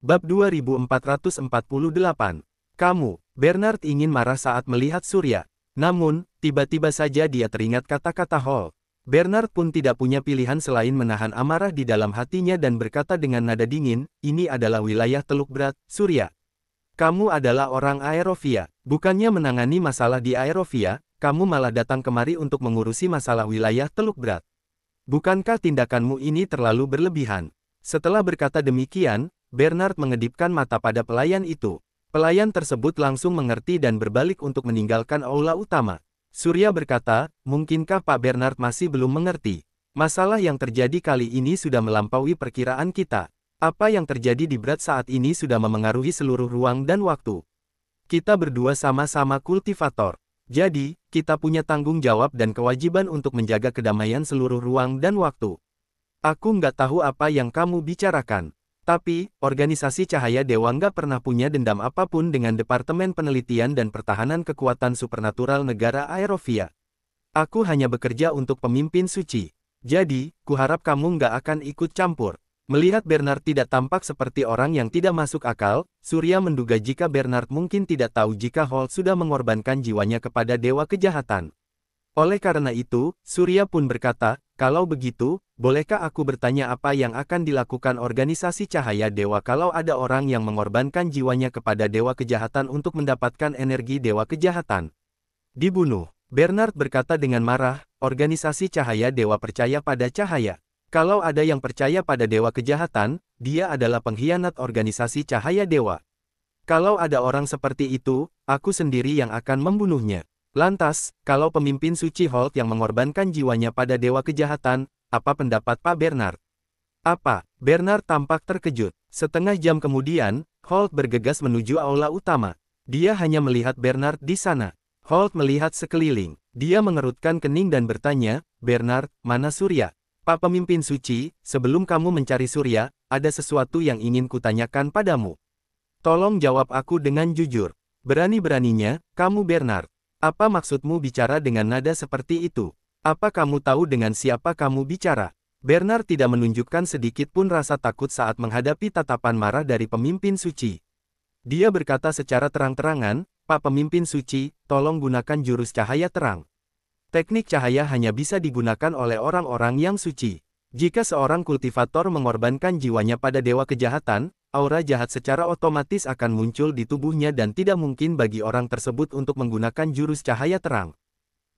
Bab 2448. Kamu, Bernard ingin marah saat melihat Surya. Namun, tiba-tiba saja dia teringat kata-kata Hall. Bernard pun tidak punya pilihan selain menahan amarah di dalam hatinya dan berkata dengan nada dingin, ini adalah wilayah Teluk Berat, Surya. Kamu adalah orang Aerovia, bukannya menangani masalah di Aerovia, kamu malah datang kemari untuk mengurusi masalah wilayah Teluk Berat. Bukankah tindakanmu ini terlalu berlebihan? Setelah berkata demikian, Bernard mengedipkan mata pada pelayan itu. Pelayan tersebut langsung mengerti dan berbalik untuk meninggalkan aula utama. Surya berkata, mungkinkah Pak Bernard masih belum mengerti? Masalah yang terjadi kali ini sudah melampaui perkiraan kita. Apa yang terjadi di Berat saat ini sudah memengaruhi seluruh ruang dan waktu. Kita berdua sama-sama kultivator. Jadi, kita punya tanggung jawab dan kewajiban untuk menjaga kedamaian seluruh ruang dan waktu. Aku nggak tahu apa yang kamu bicarakan. Tapi, organisasi Cahaya Dewa nggak pernah punya dendam apapun dengan Departemen Penelitian dan Pertahanan Kekuatan Supernatural Negara Aerovia. Aku hanya bekerja untuk pemimpin suci. Jadi, kuharap kamu nggak akan ikut campur. Melihat Bernard tidak tampak seperti orang yang tidak masuk akal, Surya menduga jika Bernard mungkin tidak tahu jika Hall sudah mengorbankan jiwanya kepada dewa kejahatan. Oleh karena itu, Surya pun berkata, kalau begitu, bolehkah aku bertanya apa yang akan dilakukan organisasi cahaya dewa kalau ada orang yang mengorbankan jiwanya kepada dewa kejahatan untuk mendapatkan energi dewa kejahatan? Dibunuh. Bernard berkata dengan marah, organisasi cahaya dewa percaya pada cahaya. Kalau ada yang percaya pada dewa kejahatan, dia adalah pengkhianat organisasi cahaya dewa. Kalau ada orang seperti itu, aku sendiri yang akan membunuhnya. Lantas, kalau pemimpin suci Holt yang mengorbankan jiwanya pada dewa kejahatan, apa pendapat Pak Bernard? Apa? Bernard tampak terkejut. Setengah jam kemudian, Holt bergegas menuju aula utama. Dia hanya melihat Bernard di sana. Holt melihat sekeliling. Dia mengerutkan kening dan bertanya, Bernard, mana Surya? Pak pemimpin suci, sebelum kamu mencari Surya, ada sesuatu yang ingin kutanyakan padamu. Tolong jawab aku dengan jujur. Berani-beraninya, kamu Bernard. Apa maksudmu bicara dengan nada seperti itu? Apa kamu tahu dengan siapa kamu bicara? Bernard tidak menunjukkan sedikit pun rasa takut saat menghadapi tatapan marah dari pemimpin suci. Dia berkata secara terang-terangan, Pak Pemimpin Suci, tolong gunakan jurus cahaya terang. Teknik cahaya hanya bisa digunakan oleh orang-orang yang suci. Jika seorang kultivator mengorbankan jiwanya pada dewa kejahatan, aura jahat secara otomatis akan muncul di tubuhnya dan tidak mungkin bagi orang tersebut untuk menggunakan jurus cahaya terang.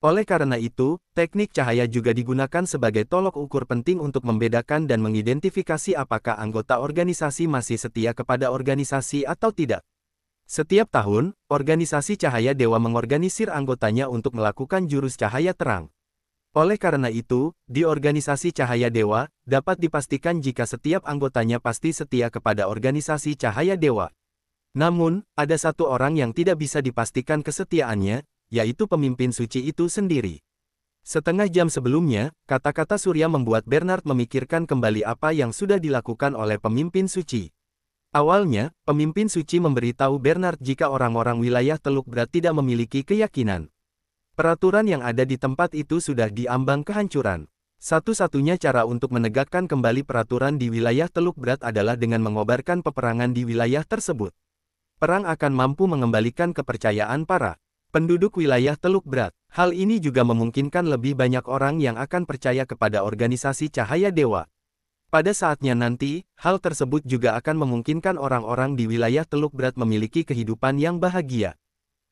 Oleh karena itu, teknik cahaya juga digunakan sebagai tolok ukur penting untuk membedakan dan mengidentifikasi apakah anggota organisasi masih setia kepada organisasi atau tidak. Setiap tahun, organisasi cahaya dewa mengorganisir anggotanya untuk melakukan jurus cahaya terang. Oleh karena itu, di organisasi Cahaya Dewa, dapat dipastikan jika setiap anggotanya pasti setia kepada organisasi Cahaya Dewa. Namun, ada satu orang yang tidak bisa dipastikan kesetiaannya, yaitu pemimpin suci itu sendiri. Setengah jam sebelumnya, kata-kata Surya membuat Bernard memikirkan kembali apa yang sudah dilakukan oleh pemimpin suci. Awalnya, pemimpin suci memberitahu Bernard jika orang-orang wilayah Teluk Berat tidak memiliki keyakinan. Peraturan yang ada di tempat itu sudah diambang kehancuran. Satu-satunya cara untuk menegakkan kembali peraturan di wilayah Teluk Berat adalah dengan mengobarkan peperangan di wilayah tersebut. Perang akan mampu mengembalikan kepercayaan para penduduk wilayah Teluk Berat. Hal ini juga memungkinkan lebih banyak orang yang akan percaya kepada organisasi Cahaya Dewa. Pada saatnya nanti, hal tersebut juga akan memungkinkan orang-orang di wilayah Teluk Berat memiliki kehidupan yang bahagia.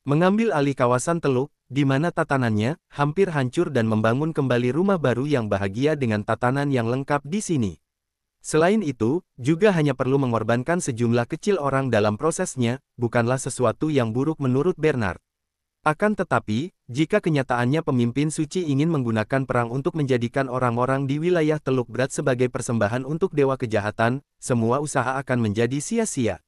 Mengambil alih kawasan teluk, di mana tatanannya hampir hancur dan membangun kembali rumah baru yang bahagia dengan tatanan yang lengkap di sini. Selain itu, juga hanya perlu mengorbankan sejumlah kecil orang dalam prosesnya, bukanlah sesuatu yang buruk menurut Bernard. Akan tetapi, jika kenyataannya pemimpin suci ingin menggunakan perang untuk menjadikan orang-orang di wilayah Teluk Berat sebagai persembahan untuk dewa kejahatan, semua usaha akan menjadi sia-sia.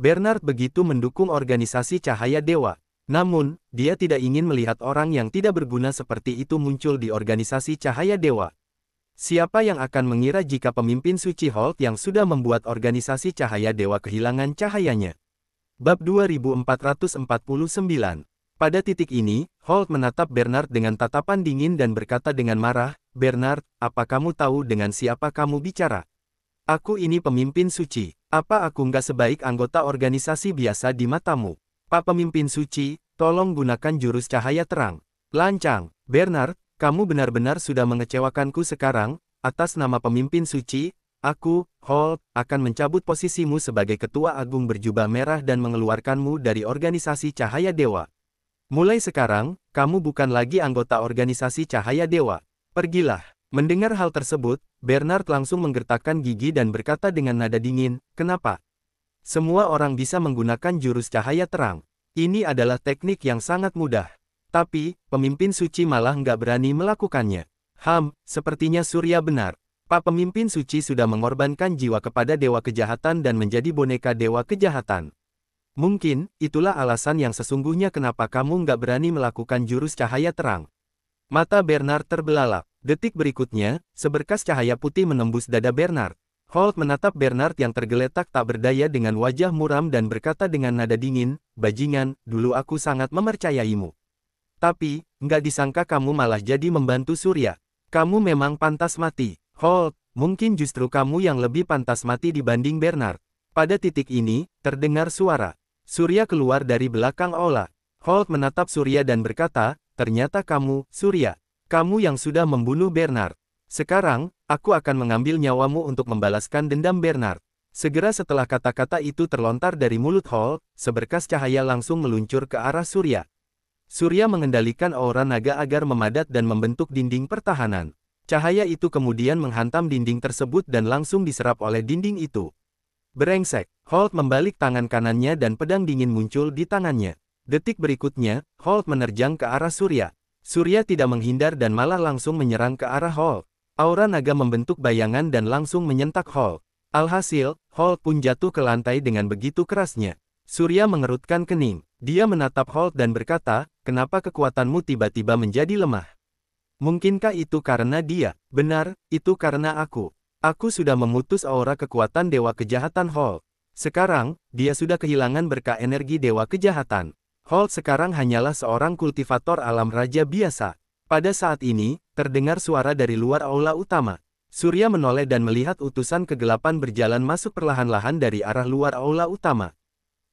Bernard begitu mendukung organisasi Cahaya Dewa, namun, dia tidak ingin melihat orang yang tidak berguna seperti itu muncul di organisasi Cahaya Dewa. Siapa yang akan mengira jika pemimpin suci Holt yang sudah membuat organisasi Cahaya Dewa kehilangan cahayanya? Bab 2449 Pada titik ini, Holt menatap Bernard dengan tatapan dingin dan berkata dengan marah, Bernard, apa kamu tahu dengan siapa kamu bicara? Aku ini pemimpin suci. Apa aku nggak sebaik anggota organisasi biasa di matamu? Pak Pemimpin Suci, tolong gunakan jurus cahaya terang. Lancang, Bernard, kamu benar-benar sudah mengecewakanku sekarang, atas nama pemimpin suci, aku, Holt, akan mencabut posisimu sebagai ketua agung berjubah merah dan mengeluarkanmu dari organisasi cahaya dewa. Mulai sekarang, kamu bukan lagi anggota organisasi cahaya dewa. Pergilah. Mendengar hal tersebut, Bernard langsung menggertakkan gigi dan berkata dengan nada dingin, kenapa? Semua orang bisa menggunakan jurus cahaya terang. Ini adalah teknik yang sangat mudah. Tapi, pemimpin suci malah nggak berani melakukannya. Ham, sepertinya Surya benar. Pak pemimpin suci sudah mengorbankan jiwa kepada dewa kejahatan dan menjadi boneka dewa kejahatan. Mungkin, itulah alasan yang sesungguhnya kenapa kamu nggak berani melakukan jurus cahaya terang. Mata Bernard terbelalak. Detik berikutnya, seberkas cahaya putih menembus dada Bernard. Holt menatap Bernard yang tergeletak tak berdaya dengan wajah muram dan berkata dengan nada dingin, Bajingan, dulu aku sangat memercayaimu. Tapi, nggak disangka kamu malah jadi membantu Surya. Kamu memang pantas mati. Holt, mungkin justru kamu yang lebih pantas mati dibanding Bernard. Pada titik ini, terdengar suara. Surya keluar dari belakang Ola. Holt menatap Surya dan berkata, ternyata kamu, Surya. Kamu yang sudah membunuh Bernard. Sekarang, aku akan mengambil nyawamu untuk membalaskan dendam Bernard. Segera setelah kata-kata itu terlontar dari mulut Hall, seberkas cahaya langsung meluncur ke arah Surya. Surya mengendalikan aura naga agar memadat dan membentuk dinding pertahanan. Cahaya itu kemudian menghantam dinding tersebut dan langsung diserap oleh dinding itu. Berengsek, Holt membalik tangan kanannya dan pedang dingin muncul di tangannya. Detik berikutnya, Holt menerjang ke arah Surya. Surya tidak menghindar dan malah langsung menyerang ke arah Holt. Aura naga membentuk bayangan dan langsung menyentak Hall. Alhasil, Hall pun jatuh ke lantai dengan begitu kerasnya. Surya mengerutkan kening. Dia menatap Hall dan berkata, kenapa kekuatanmu tiba-tiba menjadi lemah? Mungkinkah itu karena dia? Benar, itu karena aku. Aku sudah memutus aura kekuatan Dewa Kejahatan Hall. Sekarang, dia sudah kehilangan berkah energi Dewa Kejahatan. Hall sekarang hanyalah seorang kultivator alam raja biasa. Pada saat ini, terdengar suara dari luar aula utama. Surya menoleh dan melihat utusan kegelapan berjalan masuk perlahan-lahan dari arah luar aula utama.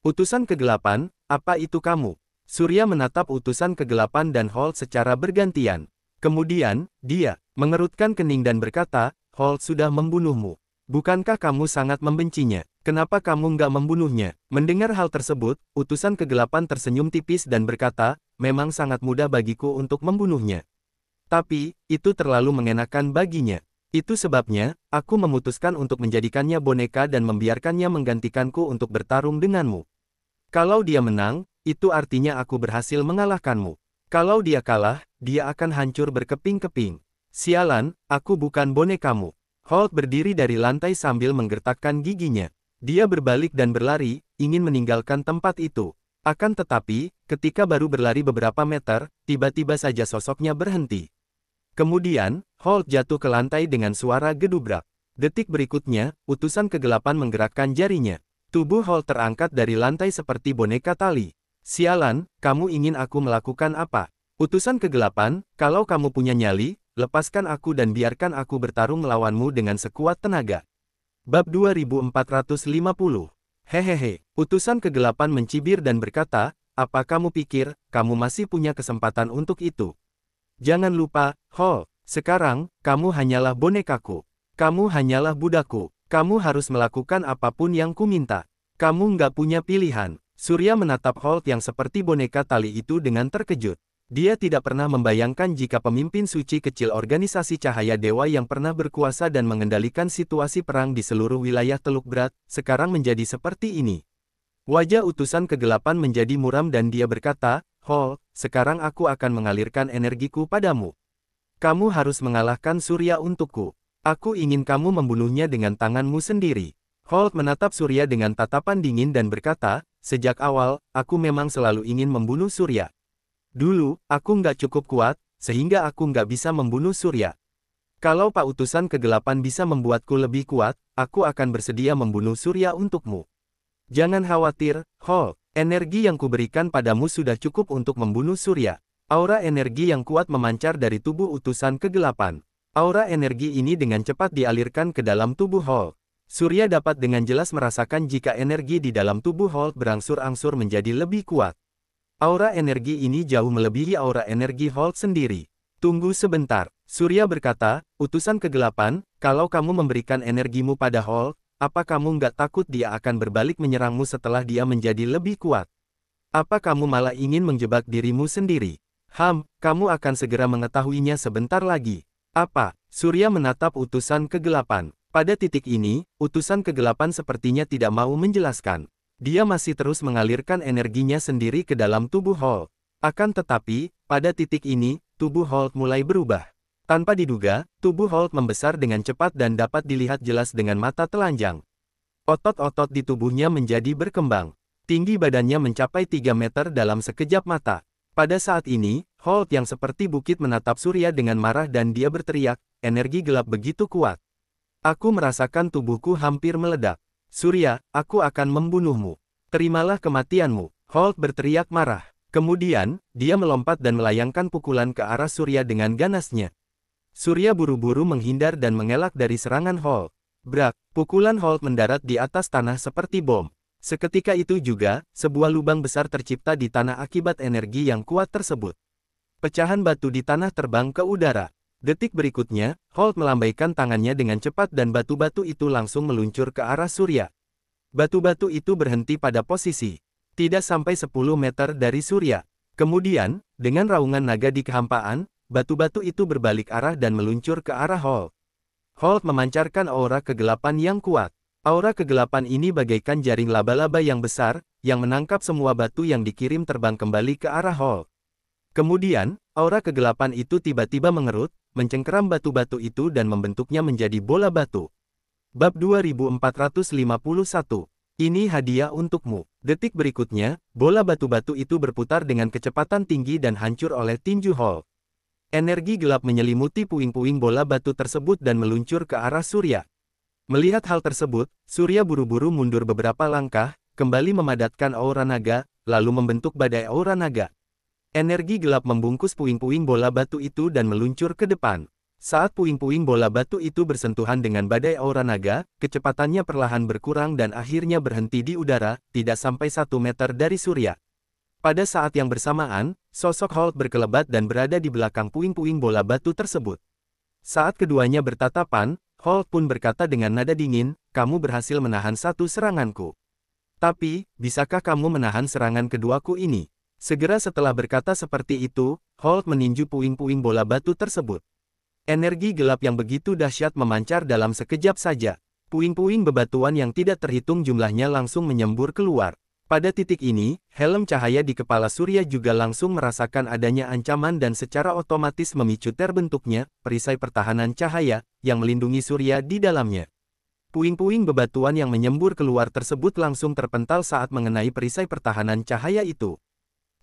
Utusan kegelapan, apa itu kamu? Surya menatap utusan kegelapan dan Hall secara bergantian. Kemudian, dia mengerutkan kening dan berkata, Hall sudah membunuhmu. Bukankah kamu sangat membencinya? Kenapa kamu nggak membunuhnya? Mendengar hal tersebut, utusan kegelapan tersenyum tipis dan berkata, memang sangat mudah bagiku untuk membunuhnya. Tapi, itu terlalu mengenakan baginya. Itu sebabnya, aku memutuskan untuk menjadikannya boneka dan membiarkannya menggantikanku untuk bertarung denganmu. Kalau dia menang, itu artinya aku berhasil mengalahkanmu. Kalau dia kalah, dia akan hancur berkeping-keping. Sialan, aku bukan bonekamu. Holt berdiri dari lantai sambil menggertakkan giginya. Dia berbalik dan berlari, ingin meninggalkan tempat itu. Akan tetapi, ketika baru berlari beberapa meter, tiba-tiba saja sosoknya berhenti. Kemudian, Holt jatuh ke lantai dengan suara gedubrak. Detik berikutnya, utusan kegelapan menggerakkan jarinya. Tubuh Holt terangkat dari lantai seperti boneka tali. Sialan, kamu ingin aku melakukan apa? Utusan kegelapan, kalau kamu punya nyali, lepaskan aku dan biarkan aku bertarung melawanmu dengan sekuat tenaga. Bab 2450 Hehehe, utusan kegelapan mencibir dan berkata, apa kamu pikir, kamu masih punya kesempatan untuk itu? Jangan lupa, Ho, sekarang, kamu hanyalah bonekaku. Kamu hanyalah budaku. Kamu harus melakukan apapun yang kuminta. Kamu nggak punya pilihan. Surya menatap Holt yang seperti boneka tali itu dengan terkejut. Dia tidak pernah membayangkan jika pemimpin suci kecil organisasi cahaya dewa yang pernah berkuasa dan mengendalikan situasi perang di seluruh wilayah Teluk Berat, sekarang menjadi seperti ini. Wajah utusan kegelapan menjadi muram dan dia berkata, Hol, sekarang aku akan mengalirkan energiku padamu. Kamu harus mengalahkan Surya untukku. Aku ingin kamu membunuhnya dengan tanganmu sendiri. Holt menatap Surya dengan tatapan dingin dan berkata, Sejak awal, aku memang selalu ingin membunuh Surya. Dulu, aku nggak cukup kuat, sehingga aku nggak bisa membunuh Surya. Kalau Pak Utusan Kegelapan bisa membuatku lebih kuat, aku akan bersedia membunuh Surya untukmu. Jangan khawatir, Hall. Energi yang kuberikan padamu sudah cukup untuk membunuh Surya. Aura energi yang kuat memancar dari tubuh Utusan Kegelapan. Aura energi ini dengan cepat dialirkan ke dalam tubuh Hall. Surya dapat dengan jelas merasakan jika energi di dalam tubuh Hall berangsur-angsur menjadi lebih kuat. Aura energi ini jauh melebihi aura energi Holt sendiri. Tunggu sebentar, Surya berkata, utusan kegelapan, kalau kamu memberikan energimu pada Holt, apa kamu nggak takut dia akan berbalik menyerangmu setelah dia menjadi lebih kuat? Apa kamu malah ingin menjebak dirimu sendiri? Ham, kamu akan segera mengetahuinya sebentar lagi. Apa? Surya menatap utusan kegelapan. Pada titik ini, utusan kegelapan sepertinya tidak mau menjelaskan. Dia masih terus mengalirkan energinya sendiri ke dalam tubuh Holt. Akan tetapi, pada titik ini, tubuh Holt mulai berubah. Tanpa diduga, tubuh Holt membesar dengan cepat dan dapat dilihat jelas dengan mata telanjang. Otot-otot di tubuhnya menjadi berkembang. Tinggi badannya mencapai 3 meter dalam sekejap mata. Pada saat ini, Holt yang seperti bukit menatap surya dengan marah dan dia berteriak, energi gelap begitu kuat. Aku merasakan tubuhku hampir meledak. Surya, aku akan membunuhmu. Terimalah kematianmu. Holt berteriak marah. Kemudian, dia melompat dan melayangkan pukulan ke arah Surya dengan ganasnya. Surya buru-buru menghindar dan mengelak dari serangan Holt. Brak, pukulan Holt mendarat di atas tanah seperti bom. Seketika itu juga, sebuah lubang besar tercipta di tanah akibat energi yang kuat tersebut. Pecahan batu di tanah terbang ke udara. Detik berikutnya, Holt melambaikan tangannya dengan cepat dan batu-batu itu langsung meluncur ke arah surya. Batu-batu itu berhenti pada posisi tidak sampai 10 meter dari surya. Kemudian, dengan raungan naga di kehampaan, batu-batu itu berbalik arah dan meluncur ke arah Holt. Holt memancarkan aura kegelapan yang kuat. Aura kegelapan ini bagaikan jaring laba-laba yang besar, yang menangkap semua batu yang dikirim terbang kembali ke arah Holt. Kemudian, aura kegelapan itu tiba-tiba mengerut, mencengkeram batu-batu itu dan membentuknya menjadi bola batu. Bab 2451. Ini hadiah untukmu. Detik berikutnya, bola batu-batu itu berputar dengan kecepatan tinggi dan hancur oleh tinju Hall. Energi gelap menyelimuti puing-puing bola batu tersebut dan meluncur ke arah Surya. Melihat hal tersebut, Surya buru-buru mundur beberapa langkah, kembali memadatkan aura naga, lalu membentuk badai aura naga. Energi gelap membungkus puing-puing bola batu itu dan meluncur ke depan. Saat puing-puing bola batu itu bersentuhan dengan badai aura naga, kecepatannya perlahan berkurang dan akhirnya berhenti di udara, tidak sampai satu meter dari surya. Pada saat yang bersamaan, sosok Holt berkelebat dan berada di belakang puing-puing bola batu tersebut. Saat keduanya bertatapan, Holt pun berkata dengan nada dingin, kamu berhasil menahan satu seranganku. Tapi, bisakah kamu menahan serangan keduaku ini? Segera setelah berkata seperti itu, Holt meninju puing-puing bola batu tersebut. Energi gelap yang begitu dahsyat memancar dalam sekejap saja. Puing-puing bebatuan yang tidak terhitung jumlahnya langsung menyembur keluar. Pada titik ini, helm cahaya di kepala Surya juga langsung merasakan adanya ancaman dan secara otomatis memicu terbentuknya perisai pertahanan cahaya yang melindungi Surya di dalamnya. Puing-puing bebatuan yang menyembur keluar tersebut langsung terpental saat mengenai perisai pertahanan cahaya itu.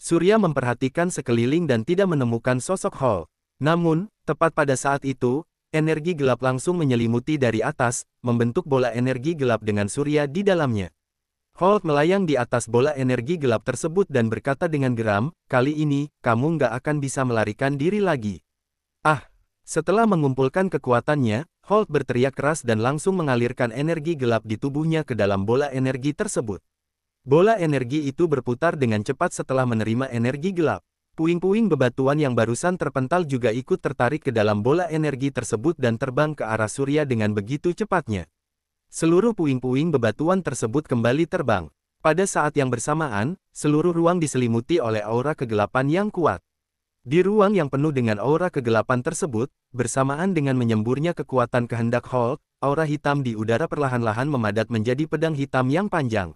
Surya memperhatikan sekeliling dan tidak menemukan sosok Hall. Namun, tepat pada saat itu, energi gelap langsung menyelimuti dari atas, membentuk bola energi gelap dengan Surya di dalamnya. Holt melayang di atas bola energi gelap tersebut dan berkata dengan geram, kali ini, kamu nggak akan bisa melarikan diri lagi. Ah! Setelah mengumpulkan kekuatannya, Holt berteriak keras dan langsung mengalirkan energi gelap di tubuhnya ke dalam bola energi tersebut. Bola energi itu berputar dengan cepat setelah menerima energi gelap. Puing-puing bebatuan yang barusan terpental juga ikut tertarik ke dalam bola energi tersebut dan terbang ke arah surya dengan begitu cepatnya. Seluruh puing-puing bebatuan tersebut kembali terbang. Pada saat yang bersamaan, seluruh ruang diselimuti oleh aura kegelapan yang kuat. Di ruang yang penuh dengan aura kegelapan tersebut, bersamaan dengan menyemburnya kekuatan kehendak Hulk, aura hitam di udara perlahan-lahan memadat menjadi pedang hitam yang panjang.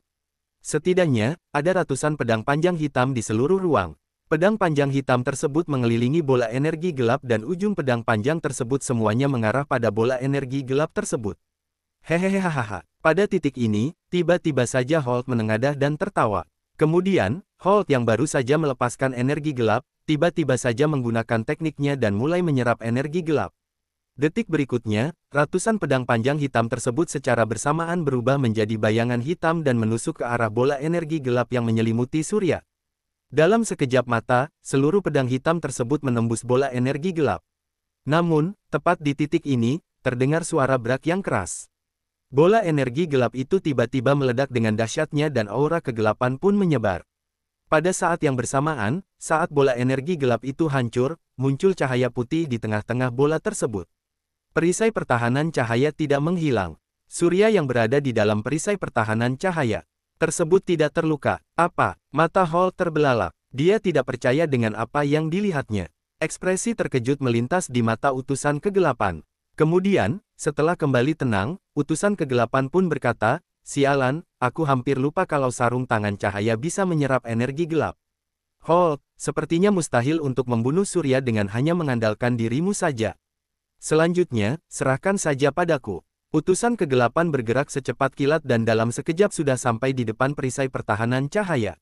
Setidaknya, ada ratusan pedang panjang hitam di seluruh ruang. Pedang panjang hitam tersebut mengelilingi bola energi gelap dan ujung pedang panjang tersebut semuanya mengarah pada bola energi gelap tersebut. Hehehehaha. Pada titik ini, tiba-tiba saja Holt menengadah dan tertawa. Kemudian, Holt yang baru saja melepaskan energi gelap, tiba-tiba saja menggunakan tekniknya dan mulai menyerap energi gelap. Detik berikutnya, ratusan pedang panjang hitam tersebut secara bersamaan berubah menjadi bayangan hitam dan menusuk ke arah bola energi gelap yang menyelimuti surya. Dalam sekejap mata, seluruh pedang hitam tersebut menembus bola energi gelap. Namun, tepat di titik ini, terdengar suara berak yang keras. Bola energi gelap itu tiba-tiba meledak dengan dahsyatnya dan aura kegelapan pun menyebar. Pada saat yang bersamaan, saat bola energi gelap itu hancur, muncul cahaya putih di tengah-tengah bola tersebut. Perisai pertahanan cahaya tidak menghilang. Surya yang berada di dalam perisai pertahanan cahaya tersebut tidak terluka. Apa? Mata Hall terbelalak. Dia tidak percaya dengan apa yang dilihatnya. Ekspresi terkejut melintas di mata utusan kegelapan. Kemudian, setelah kembali tenang, utusan kegelapan pun berkata, Sialan, aku hampir lupa kalau sarung tangan cahaya bisa menyerap energi gelap. Hall, sepertinya mustahil untuk membunuh Surya dengan hanya mengandalkan dirimu saja. Selanjutnya, serahkan saja padaku. Utusan kegelapan bergerak secepat kilat dan dalam sekejap sudah sampai di depan perisai pertahanan cahaya.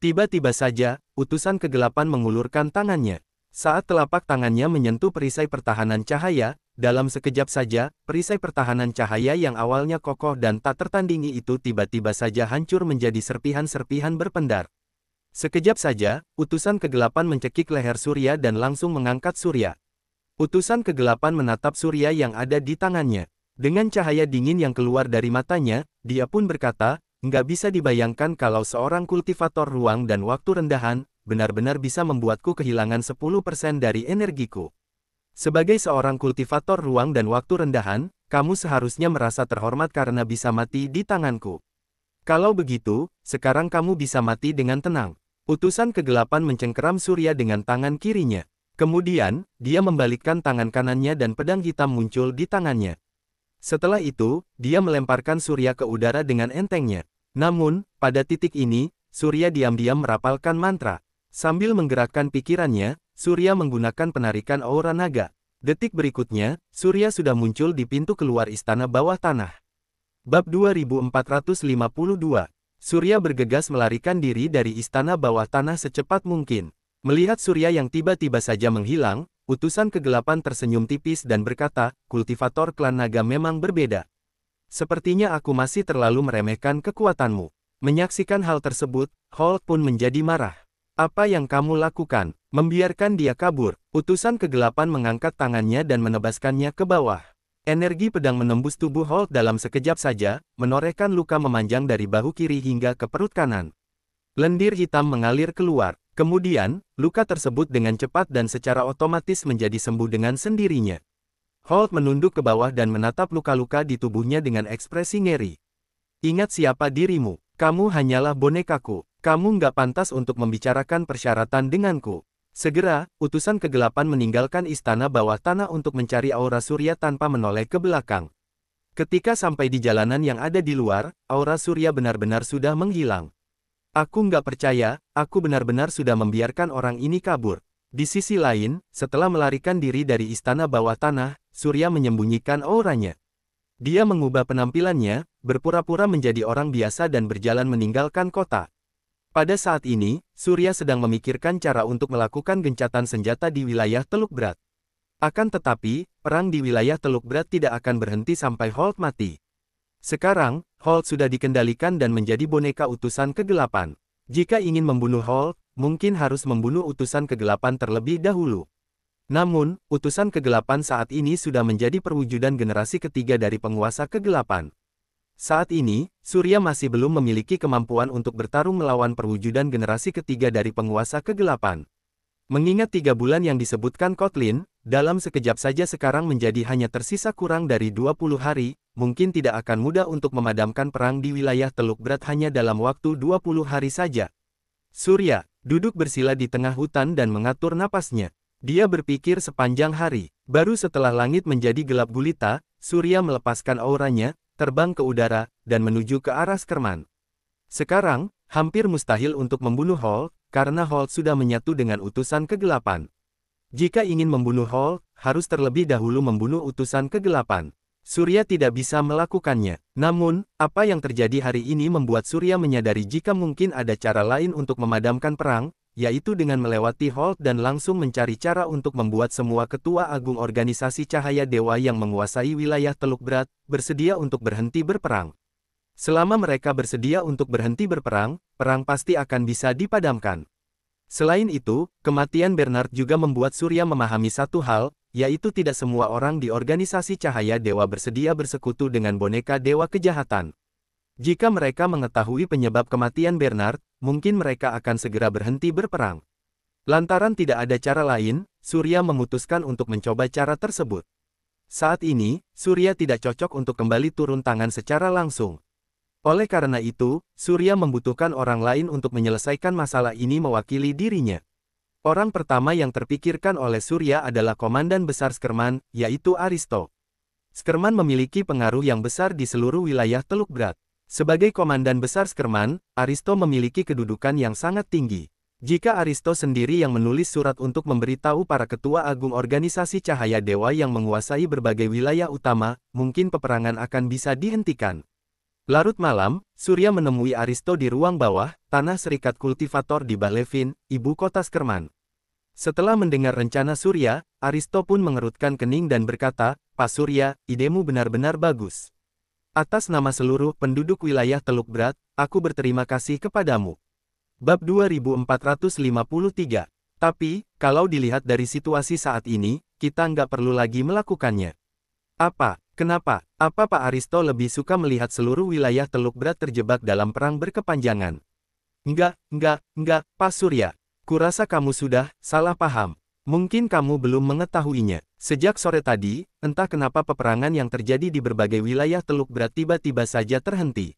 Tiba-tiba saja, utusan kegelapan mengulurkan tangannya. Saat telapak tangannya menyentuh perisai pertahanan cahaya, dalam sekejap saja, perisai pertahanan cahaya yang awalnya kokoh dan tak tertandingi itu tiba-tiba saja hancur menjadi serpihan-serpihan berpendar. Sekejap saja, utusan kegelapan mencekik leher Surya dan langsung mengangkat Surya. Utusan kegelapan menatap surya yang ada di tangannya. Dengan cahaya dingin yang keluar dari matanya, dia pun berkata, nggak bisa dibayangkan kalau seorang kultivator ruang dan waktu rendahan, benar-benar bisa membuatku kehilangan 10% dari energiku. Sebagai seorang kultivator ruang dan waktu rendahan, kamu seharusnya merasa terhormat karena bisa mati di tanganku. Kalau begitu, sekarang kamu bisa mati dengan tenang. Utusan kegelapan mencengkeram surya dengan tangan kirinya. Kemudian, dia membalikkan tangan kanannya dan pedang hitam muncul di tangannya. Setelah itu, dia melemparkan Surya ke udara dengan entengnya. Namun, pada titik ini, Surya diam-diam merapalkan mantra. Sambil menggerakkan pikirannya, Surya menggunakan penarikan aura naga. Detik berikutnya, Surya sudah muncul di pintu keluar istana bawah tanah. Bab 2452 Surya bergegas melarikan diri dari istana bawah tanah secepat mungkin. Melihat surya yang tiba-tiba saja menghilang, utusan kegelapan tersenyum tipis dan berkata, kultivator klan naga memang berbeda. Sepertinya aku masih terlalu meremehkan kekuatanmu. Menyaksikan hal tersebut, Holt pun menjadi marah. Apa yang kamu lakukan? Membiarkan dia kabur. Utusan kegelapan mengangkat tangannya dan menebaskannya ke bawah. Energi pedang menembus tubuh Holt dalam sekejap saja, menorehkan luka memanjang dari bahu kiri hingga ke perut kanan. Lendir hitam mengalir keluar. Kemudian, luka tersebut dengan cepat dan secara otomatis menjadi sembuh dengan sendirinya. Holt menunduk ke bawah dan menatap luka-luka di tubuhnya dengan ekspresi ngeri. Ingat siapa dirimu, kamu hanyalah bonekaku, kamu nggak pantas untuk membicarakan persyaratan denganku. Segera, utusan kegelapan meninggalkan istana bawah tanah untuk mencari aura surya tanpa menoleh ke belakang. Ketika sampai di jalanan yang ada di luar, aura surya benar-benar sudah menghilang. Aku nggak percaya, aku benar-benar sudah membiarkan orang ini kabur. Di sisi lain, setelah melarikan diri dari istana bawah tanah, Surya menyembunyikan auranya. Dia mengubah penampilannya, berpura-pura menjadi orang biasa dan berjalan meninggalkan kota. Pada saat ini, Surya sedang memikirkan cara untuk melakukan gencatan senjata di wilayah Teluk Berat. Akan tetapi, perang di wilayah Teluk Berat tidak akan berhenti sampai Holt mati. Sekarang, Holt sudah dikendalikan dan menjadi boneka utusan kegelapan. Jika ingin membunuh Holt, mungkin harus membunuh utusan kegelapan terlebih dahulu. Namun, utusan kegelapan saat ini sudah menjadi perwujudan generasi ketiga dari penguasa kegelapan. Saat ini, Surya masih belum memiliki kemampuan untuk bertarung melawan perwujudan generasi ketiga dari penguasa kegelapan. Mengingat tiga bulan yang disebutkan Kotlin, dalam sekejap saja sekarang menjadi hanya tersisa kurang dari 20 hari, mungkin tidak akan mudah untuk memadamkan perang di wilayah Teluk Berat hanya dalam waktu 20 hari saja. Surya, duduk bersila di tengah hutan dan mengatur napasnya. Dia berpikir sepanjang hari. Baru setelah langit menjadi gelap gulita, Surya melepaskan auranya, terbang ke udara, dan menuju ke arah Skerman. Sekarang, hampir mustahil untuk membunuh Hall, karena Hall sudah menyatu dengan utusan kegelapan. Jika ingin membunuh Hall, harus terlebih dahulu membunuh utusan kegelapan. Surya tidak bisa melakukannya. Namun, apa yang terjadi hari ini membuat Surya menyadari jika mungkin ada cara lain untuk memadamkan perang, yaitu dengan melewati Holt dan langsung mencari cara untuk membuat semua ketua agung organisasi cahaya dewa yang menguasai wilayah Teluk Berat, bersedia untuk berhenti berperang. Selama mereka bersedia untuk berhenti berperang, perang pasti akan bisa dipadamkan. Selain itu, kematian Bernard juga membuat Surya memahami satu hal, yaitu tidak semua orang di organisasi Cahaya Dewa bersedia bersekutu dengan boneka Dewa Kejahatan. Jika mereka mengetahui penyebab kematian Bernard, mungkin mereka akan segera berhenti berperang. Lantaran tidak ada cara lain, Surya memutuskan untuk mencoba cara tersebut. Saat ini, Surya tidak cocok untuk kembali turun tangan secara langsung. Oleh karena itu, Surya membutuhkan orang lain untuk menyelesaikan masalah ini mewakili dirinya. Orang pertama yang terpikirkan oleh Surya adalah Komandan Besar Skerman, yaitu Aristo. Skerman memiliki pengaruh yang besar di seluruh wilayah Teluk Berat. Sebagai Komandan Besar Skerman, Aristo memiliki kedudukan yang sangat tinggi. Jika Aristo sendiri yang menulis surat untuk memberitahu para ketua agung organisasi cahaya dewa yang menguasai berbagai wilayah utama, mungkin peperangan akan bisa dihentikan. Larut malam, Surya menemui Aristo di ruang bawah, tanah serikat kultivator di Balevin, ibu kota Skerman. Setelah mendengar rencana Surya, Aristo pun mengerutkan kening dan berkata, Pak Surya, idemu benar-benar bagus. Atas nama seluruh penduduk wilayah Teluk Berat, aku berterima kasih kepadamu. Bab 2453 Tapi, kalau dilihat dari situasi saat ini, kita nggak perlu lagi melakukannya. Apa? Kenapa? Apa Pak Aristo lebih suka melihat seluruh wilayah Teluk Berat terjebak dalam perang berkepanjangan? Enggak, enggak, enggak, Pak Surya. Kurasa kamu sudah salah paham. Mungkin kamu belum mengetahuinya. Sejak sore tadi, entah kenapa peperangan yang terjadi di berbagai wilayah Teluk Berat tiba-tiba saja terhenti.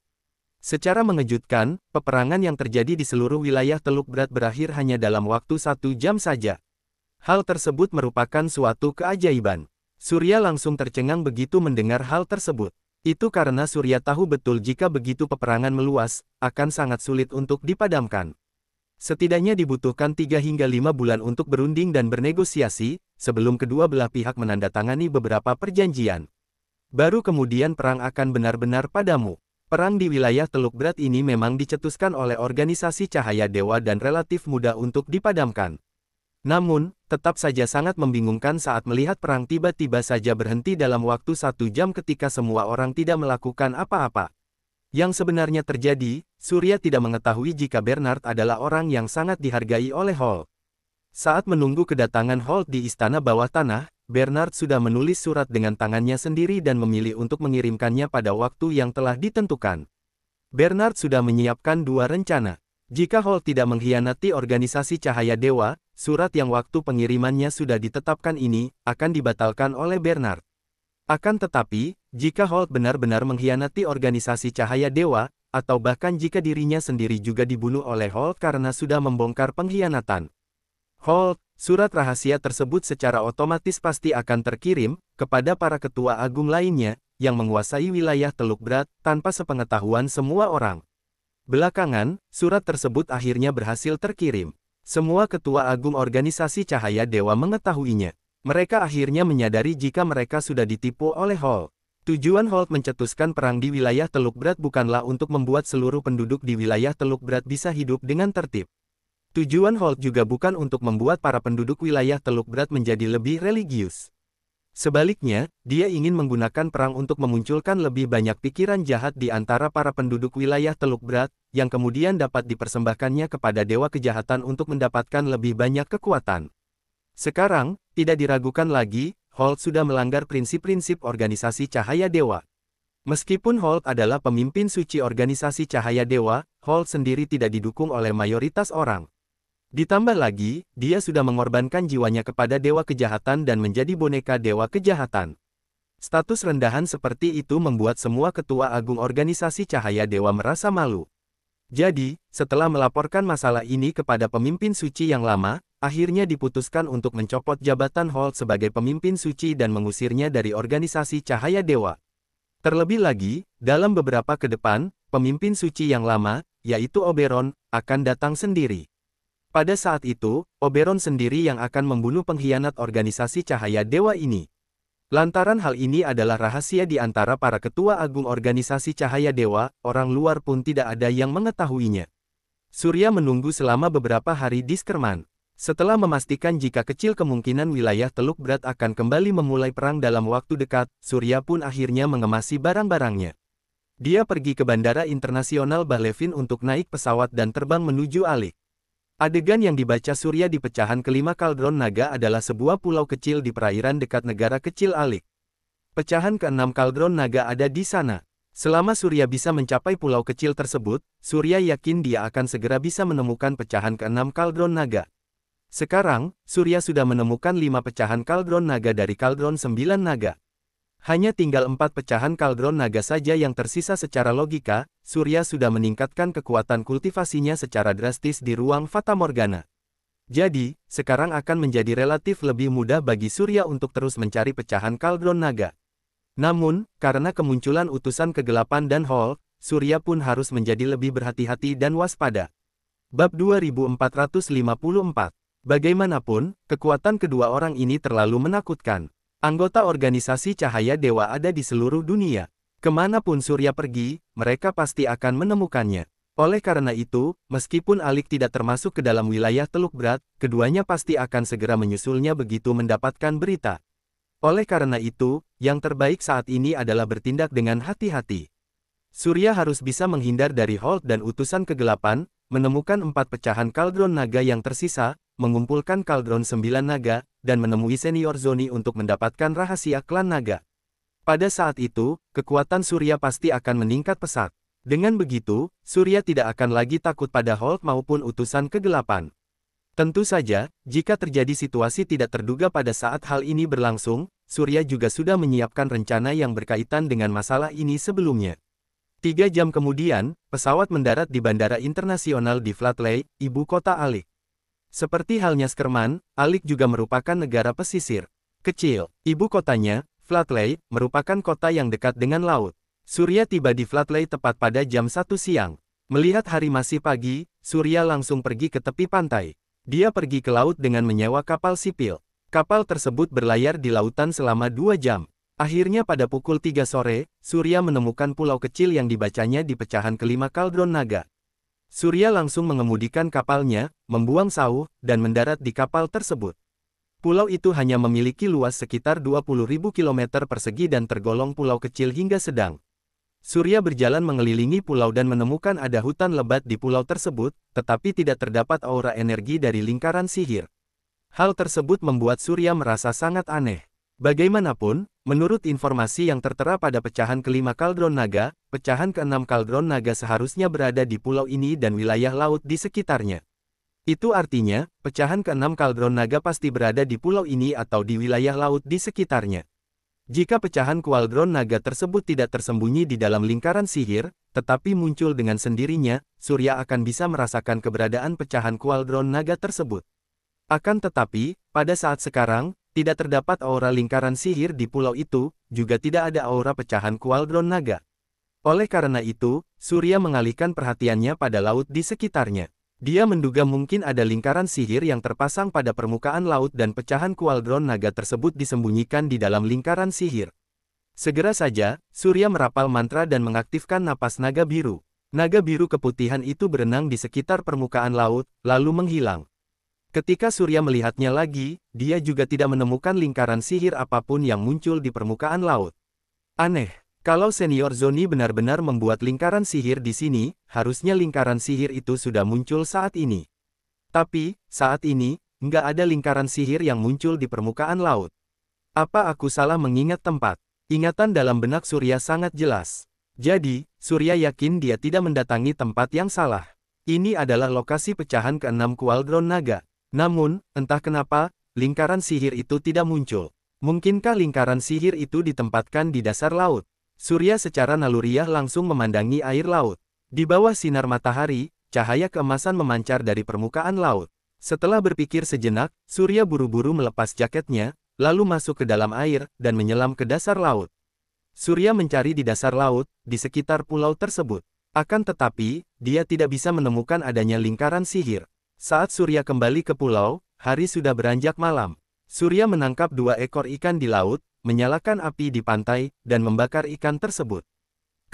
Secara mengejutkan, peperangan yang terjadi di seluruh wilayah Teluk Berat berakhir hanya dalam waktu satu jam saja. Hal tersebut merupakan suatu keajaiban. Surya langsung tercengang begitu mendengar hal tersebut. Itu karena Surya tahu betul jika begitu peperangan meluas, akan sangat sulit untuk dipadamkan. Setidaknya dibutuhkan 3 hingga 5 bulan untuk berunding dan bernegosiasi, sebelum kedua belah pihak menandatangani beberapa perjanjian. Baru kemudian perang akan benar-benar padamu. Perang di wilayah Teluk Berat ini memang dicetuskan oleh organisasi Cahaya Dewa dan relatif mudah untuk dipadamkan. Namun, tetap saja sangat membingungkan saat melihat perang tiba-tiba saja berhenti dalam waktu satu jam ketika semua orang tidak melakukan apa-apa. Yang sebenarnya terjadi, Surya tidak mengetahui jika Bernard adalah orang yang sangat dihargai oleh Hall. Saat menunggu kedatangan Hall di istana bawah tanah, Bernard sudah menulis surat dengan tangannya sendiri dan memilih untuk mengirimkannya pada waktu yang telah ditentukan. Bernard sudah menyiapkan dua rencana. Jika Hall tidak mengkhianati organisasi Cahaya Dewa, surat yang waktu pengirimannya sudah ditetapkan ini akan dibatalkan oleh Bernard. Akan tetapi, jika Holt benar-benar mengkhianati organisasi Cahaya Dewa, atau bahkan jika dirinya sendiri juga dibunuh oleh Holt karena sudah membongkar pengkhianatan, Holt, surat rahasia tersebut secara otomatis pasti akan terkirim kepada para ketua agung lainnya yang menguasai wilayah Teluk Berat tanpa sepengetahuan semua orang. Belakangan, surat tersebut akhirnya berhasil terkirim. Semua ketua agung organisasi Cahaya Dewa mengetahuinya. Mereka akhirnya menyadari jika mereka sudah ditipu oleh Hall. Tujuan Holt mencetuskan perang di wilayah Teluk Berat bukanlah untuk membuat seluruh penduduk di wilayah Teluk Berat bisa hidup dengan tertib. Tujuan Holt juga bukan untuk membuat para penduduk wilayah Teluk Berat menjadi lebih religius. Sebaliknya, dia ingin menggunakan perang untuk memunculkan lebih banyak pikiran jahat di antara para penduduk wilayah Teluk Berat, yang kemudian dapat dipersembahkannya kepada Dewa Kejahatan untuk mendapatkan lebih banyak kekuatan. Sekarang, tidak diragukan lagi, Holt sudah melanggar prinsip-prinsip organisasi Cahaya Dewa. Meskipun Holt adalah pemimpin suci organisasi Cahaya Dewa, Holt sendiri tidak didukung oleh mayoritas orang. Ditambah lagi, dia sudah mengorbankan jiwanya kepada dewa kejahatan dan menjadi boneka dewa kejahatan. Status rendahan seperti itu membuat semua ketua agung organisasi cahaya dewa merasa malu. Jadi, setelah melaporkan masalah ini kepada pemimpin suci yang lama, akhirnya diputuskan untuk mencopot jabatan hall sebagai pemimpin suci dan mengusirnya dari organisasi cahaya dewa. Terlebih lagi, dalam beberapa ke depan, pemimpin suci yang lama, yaitu Oberon, akan datang sendiri. Pada saat itu, Oberon sendiri yang akan membunuh pengkhianat organisasi cahaya dewa ini. Lantaran hal ini adalah rahasia di antara para ketua agung organisasi cahaya dewa, orang luar pun tidak ada yang mengetahuinya. Surya menunggu selama beberapa hari di Skerman. Setelah memastikan jika kecil kemungkinan wilayah Teluk Berat akan kembali memulai perang dalam waktu dekat, Surya pun akhirnya mengemasi barang-barangnya. Dia pergi ke Bandara Internasional Balevin untuk naik pesawat dan terbang menuju Alik. Adegan yang dibaca Surya di pecahan kelima Kaldron Naga adalah sebuah pulau kecil di perairan dekat negara kecil Alik. Pecahan keenam Kaldron Naga ada di sana. Selama Surya bisa mencapai pulau kecil tersebut, Surya yakin dia akan segera bisa menemukan pecahan keenam Kaldron Naga. Sekarang, Surya sudah menemukan lima pecahan Kaldron Naga dari Kaldron Sembilan Naga. Hanya tinggal empat pecahan kaldron naga saja yang tersisa secara logika, Surya sudah meningkatkan kekuatan kultivasinya secara drastis di ruang Fata Morgana. Jadi, sekarang akan menjadi relatif lebih mudah bagi Surya untuk terus mencari pecahan kaldron naga. Namun, karena kemunculan utusan kegelapan dan Hall, Surya pun harus menjadi lebih berhati-hati dan waspada. Bab 2454 Bagaimanapun, kekuatan kedua orang ini terlalu menakutkan. Anggota organisasi Cahaya Dewa ada di seluruh dunia. Kemanapun Surya pergi, mereka pasti akan menemukannya. Oleh karena itu, meskipun Alik tidak termasuk ke dalam wilayah Teluk Berat, keduanya pasti akan segera menyusulnya begitu mendapatkan berita. Oleh karena itu, yang terbaik saat ini adalah bertindak dengan hati-hati. Surya harus bisa menghindar dari Holt dan utusan kegelapan, menemukan empat pecahan kaldron naga yang tersisa, mengumpulkan Kaldron Sembilan Naga, dan menemui senior Zoni untuk mendapatkan rahasia klan naga. Pada saat itu, kekuatan Surya pasti akan meningkat pesat. Dengan begitu, Surya tidak akan lagi takut pada Hulk maupun utusan kegelapan. Tentu saja, jika terjadi situasi tidak terduga pada saat hal ini berlangsung, Surya juga sudah menyiapkan rencana yang berkaitan dengan masalah ini sebelumnya. Tiga jam kemudian, pesawat mendarat di Bandara Internasional di Flatley, ibu kota Alik. Seperti halnya Skerman, Alik juga merupakan negara pesisir. Kecil, ibu kotanya, Flatley, merupakan kota yang dekat dengan laut. Surya tiba di Flatley tepat pada jam 1 siang. Melihat hari masih pagi, Surya langsung pergi ke tepi pantai. Dia pergi ke laut dengan menyewa kapal sipil. Kapal tersebut berlayar di lautan selama dua jam. Akhirnya pada pukul 3 sore, Surya menemukan pulau kecil yang dibacanya di pecahan kelima Kaldron Naga. Surya langsung mengemudikan kapalnya, membuang sauh, dan mendarat di kapal tersebut. Pulau itu hanya memiliki luas sekitar 20.000 km persegi dan tergolong pulau kecil hingga sedang. Surya berjalan mengelilingi pulau dan menemukan ada hutan lebat di pulau tersebut, tetapi tidak terdapat aura energi dari lingkaran sihir. Hal tersebut membuat Surya merasa sangat aneh. Bagaimanapun, menurut informasi yang tertera pada pecahan kelima kaldron naga, pecahan keenam kaldron naga seharusnya berada di pulau ini dan wilayah laut di sekitarnya. Itu artinya, pecahan keenam kaldron naga pasti berada di pulau ini atau di wilayah laut di sekitarnya. Jika pecahan kualdron naga tersebut tidak tersembunyi di dalam lingkaran sihir, tetapi muncul dengan sendirinya, Surya akan bisa merasakan keberadaan pecahan kualdron naga tersebut. Akan tetapi, pada saat sekarang, tidak terdapat aura lingkaran sihir di pulau itu, juga tidak ada aura pecahan kualdron naga. Oleh karena itu, Surya mengalihkan perhatiannya pada laut di sekitarnya. Dia menduga mungkin ada lingkaran sihir yang terpasang pada permukaan laut dan pecahan kualdron naga tersebut disembunyikan di dalam lingkaran sihir. Segera saja, Surya merapal mantra dan mengaktifkan napas naga biru. Naga biru keputihan itu berenang di sekitar permukaan laut, lalu menghilang. Ketika Surya melihatnya lagi, dia juga tidak menemukan lingkaran sihir apapun yang muncul di permukaan laut. Aneh, kalau senior Zoni benar-benar membuat lingkaran sihir di sini, harusnya lingkaran sihir itu sudah muncul saat ini. Tapi, saat ini, nggak ada lingkaran sihir yang muncul di permukaan laut. Apa aku salah mengingat tempat? Ingatan dalam benak Surya sangat jelas. Jadi, Surya yakin dia tidak mendatangi tempat yang salah. Ini adalah lokasi pecahan keenam Kualdron Naga. Namun, entah kenapa, lingkaran sihir itu tidak muncul. Mungkinkah lingkaran sihir itu ditempatkan di dasar laut? Surya secara naluriah langsung memandangi air laut. Di bawah sinar matahari, cahaya keemasan memancar dari permukaan laut. Setelah berpikir sejenak, Surya buru-buru melepas jaketnya, lalu masuk ke dalam air, dan menyelam ke dasar laut. Surya mencari di dasar laut, di sekitar pulau tersebut. Akan tetapi, dia tidak bisa menemukan adanya lingkaran sihir. Saat Surya kembali ke pulau, hari sudah beranjak malam. Surya menangkap dua ekor ikan di laut, menyalakan api di pantai, dan membakar ikan tersebut.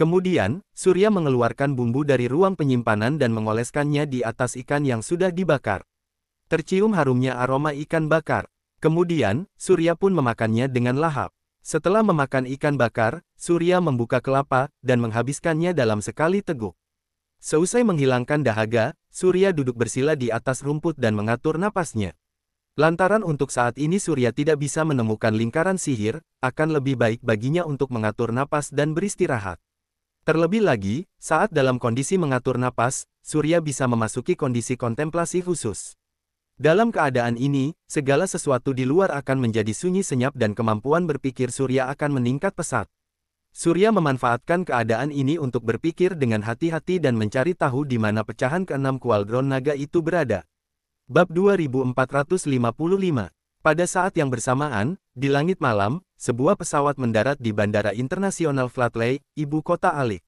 Kemudian, Surya mengeluarkan bumbu dari ruang penyimpanan dan mengoleskannya di atas ikan yang sudah dibakar. Tercium harumnya aroma ikan bakar. Kemudian, Surya pun memakannya dengan lahap. Setelah memakan ikan bakar, Surya membuka kelapa dan menghabiskannya dalam sekali teguk. Seusai menghilangkan dahaga, Surya duduk bersila di atas rumput dan mengatur napasnya. Lantaran untuk saat ini Surya tidak bisa menemukan lingkaran sihir, akan lebih baik baginya untuk mengatur napas dan beristirahat. Terlebih lagi, saat dalam kondisi mengatur napas, Surya bisa memasuki kondisi kontemplasi khusus. Dalam keadaan ini, segala sesuatu di luar akan menjadi sunyi senyap dan kemampuan berpikir Surya akan meningkat pesat. Surya memanfaatkan keadaan ini untuk berpikir dengan hati-hati dan mencari tahu di mana pecahan keenam kualdron naga itu berada. Bab 2455 Pada saat yang bersamaan, di langit malam, sebuah pesawat mendarat di Bandara Internasional Flatley, ibu kota Alik.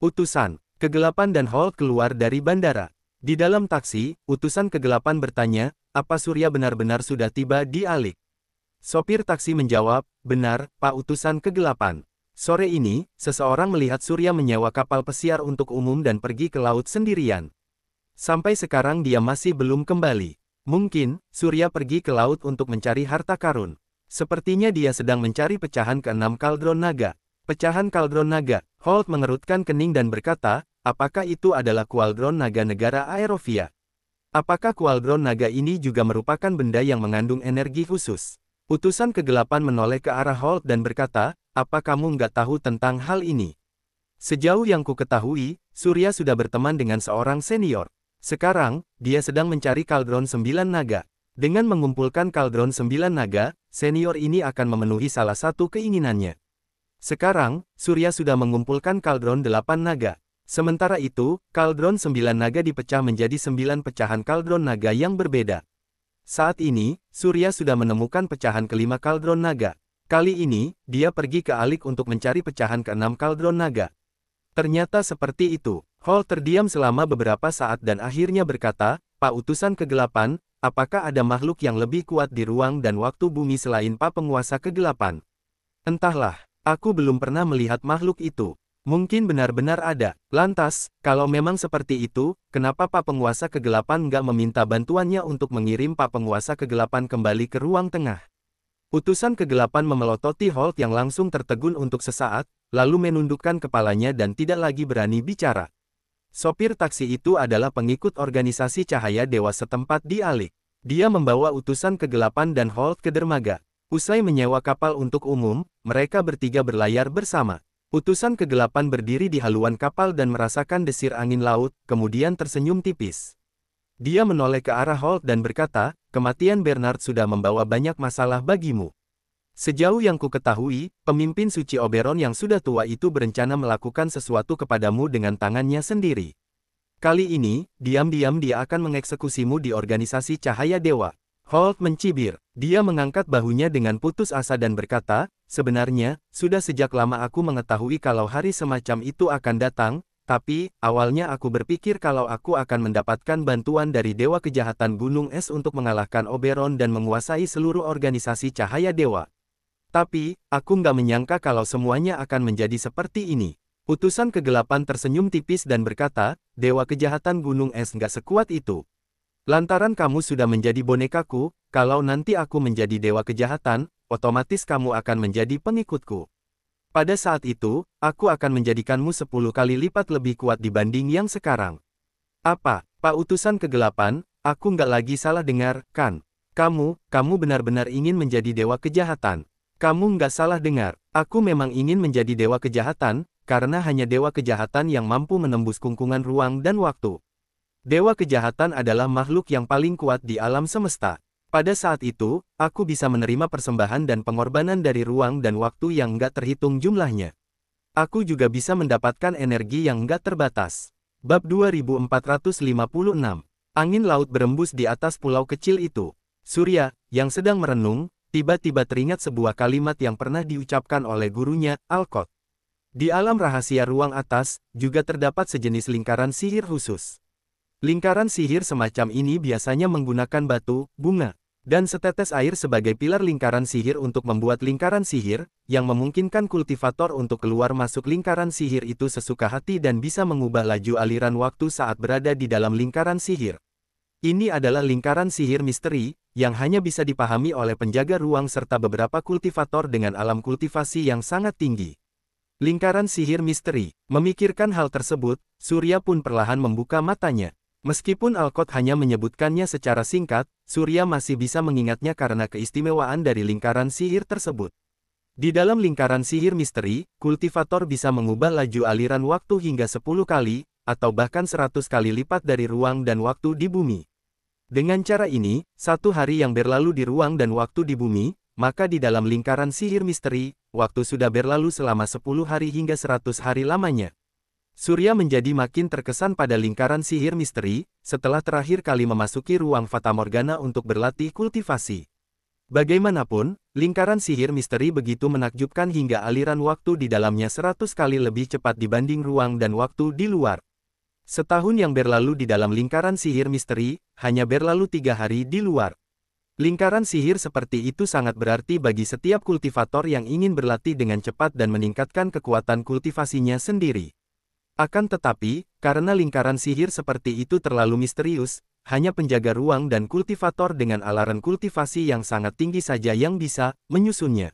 Utusan, kegelapan dan Hall keluar dari bandara. Di dalam taksi, utusan kegelapan bertanya, apa Surya benar-benar sudah tiba di Alik? Sopir taksi menjawab, benar, Pak Utusan Kegelapan. Sore ini, seseorang melihat Surya menyewa kapal pesiar untuk umum dan pergi ke laut sendirian. Sampai sekarang dia masih belum kembali. Mungkin, Surya pergi ke laut untuk mencari harta karun. Sepertinya dia sedang mencari pecahan keenam kaldron naga. Pecahan kaldron naga, Holt mengerutkan kening dan berkata, apakah itu adalah kualdron naga negara Aerovia? Apakah kualdron naga ini juga merupakan benda yang mengandung energi khusus? Utusan kegelapan menoleh ke arah Holt dan berkata, apa kamu nggak tahu tentang hal ini? Sejauh yang ku ketahui, Surya sudah berteman dengan seorang senior. Sekarang, dia sedang mencari Kaldron Sembilan Naga. Dengan mengumpulkan Kaldron Sembilan Naga, senior ini akan memenuhi salah satu keinginannya. Sekarang, Surya sudah mengumpulkan Kaldron Delapan Naga. Sementara itu, Kaldron Sembilan Naga dipecah menjadi sembilan pecahan Kaldron Naga yang berbeda. Saat ini, Surya sudah menemukan pecahan kelima Kaldron Naga. Kali ini, dia pergi ke Alik untuk mencari pecahan keenam kaldron naga. Ternyata seperti itu. Hall terdiam selama beberapa saat dan akhirnya berkata, Pak Utusan Kegelapan, apakah ada makhluk yang lebih kuat di ruang dan waktu bumi selain Pak Penguasa Kegelapan? Entahlah, aku belum pernah melihat makhluk itu. Mungkin benar-benar ada. Lantas, kalau memang seperti itu, kenapa Pak Penguasa Kegelapan nggak meminta bantuannya untuk mengirim Pak Penguasa Kegelapan kembali ke ruang tengah? Utusan kegelapan memelototi Holt yang langsung tertegun untuk sesaat, lalu menundukkan kepalanya dan tidak lagi berani bicara. Sopir taksi itu adalah pengikut organisasi cahaya dewa setempat di Alik. Dia membawa utusan kegelapan dan Holt ke dermaga. Usai menyewa kapal untuk umum, mereka bertiga berlayar bersama. Utusan kegelapan berdiri di haluan kapal dan merasakan desir angin laut, kemudian tersenyum tipis. Dia menoleh ke arah Holt dan berkata, kematian Bernard sudah membawa banyak masalah bagimu. Sejauh yang ku ketahui, pemimpin suci Oberon yang sudah tua itu berencana melakukan sesuatu kepadamu dengan tangannya sendiri. Kali ini, diam-diam dia akan mengeksekusimu di organisasi Cahaya Dewa. Holt mencibir. Dia mengangkat bahunya dengan putus asa dan berkata, Sebenarnya, sudah sejak lama aku mengetahui kalau hari semacam itu akan datang, tapi, awalnya aku berpikir kalau aku akan mendapatkan bantuan dari Dewa Kejahatan Gunung Es untuk mengalahkan Oberon dan menguasai seluruh organisasi cahaya Dewa. Tapi, aku nggak menyangka kalau semuanya akan menjadi seperti ini. Utusan kegelapan tersenyum tipis dan berkata, Dewa Kejahatan Gunung Es nggak sekuat itu. Lantaran kamu sudah menjadi bonekaku, kalau nanti aku menjadi Dewa Kejahatan, otomatis kamu akan menjadi pengikutku. Pada saat itu, aku akan menjadikanmu sepuluh kali lipat lebih kuat dibanding yang sekarang. Apa, Pak Utusan Kegelapan, aku nggak lagi salah dengar, kan? Kamu, kamu benar-benar ingin menjadi dewa kejahatan. Kamu nggak salah dengar, aku memang ingin menjadi dewa kejahatan, karena hanya dewa kejahatan yang mampu menembus kungkungan ruang dan waktu. Dewa kejahatan adalah makhluk yang paling kuat di alam semesta. Pada saat itu, aku bisa menerima persembahan dan pengorbanan dari ruang dan waktu yang nggak terhitung jumlahnya. Aku juga bisa mendapatkan energi yang nggak terbatas. Bab 2456 Angin laut berembus di atas pulau kecil itu. Surya, yang sedang merenung, tiba-tiba teringat sebuah kalimat yang pernah diucapkan oleh gurunya, Alkot. Di alam rahasia ruang atas, juga terdapat sejenis lingkaran sihir khusus. Lingkaran sihir semacam ini biasanya menggunakan batu, bunga, dan setetes air sebagai pilar lingkaran sihir untuk membuat lingkaran sihir, yang memungkinkan kultivator untuk keluar masuk lingkaran sihir itu sesuka hati dan bisa mengubah laju aliran waktu saat berada di dalam lingkaran sihir. Ini adalah lingkaran sihir misteri, yang hanya bisa dipahami oleh penjaga ruang serta beberapa kultivator dengan alam kultivasi yang sangat tinggi. Lingkaran sihir misteri, memikirkan hal tersebut, Surya pun perlahan membuka matanya. Meskipun Alcott hanya menyebutkannya secara singkat, Surya masih bisa mengingatnya karena keistimewaan dari lingkaran sihir tersebut. Di dalam lingkaran sihir misteri, kultivator bisa mengubah laju aliran waktu hingga 10 kali, atau bahkan 100 kali lipat dari ruang dan waktu di bumi. Dengan cara ini, satu hari yang berlalu di ruang dan waktu di bumi, maka di dalam lingkaran sihir misteri, waktu sudah berlalu selama 10 hari hingga 100 hari lamanya. Surya menjadi makin terkesan pada lingkaran sihir misteri, setelah terakhir kali memasuki ruang Fata Morgana untuk berlatih kultivasi. Bagaimanapun, lingkaran sihir misteri begitu menakjubkan hingga aliran waktu di dalamnya seratus kali lebih cepat dibanding ruang dan waktu di luar. Setahun yang berlalu di dalam lingkaran sihir misteri, hanya berlalu tiga hari di luar. Lingkaran sihir seperti itu sangat berarti bagi setiap kultivator yang ingin berlatih dengan cepat dan meningkatkan kekuatan kultivasinya sendiri. Akan tetapi, karena lingkaran sihir seperti itu terlalu misterius, hanya penjaga ruang dan kultivator dengan alaran kultivasi yang sangat tinggi saja yang bisa menyusunnya.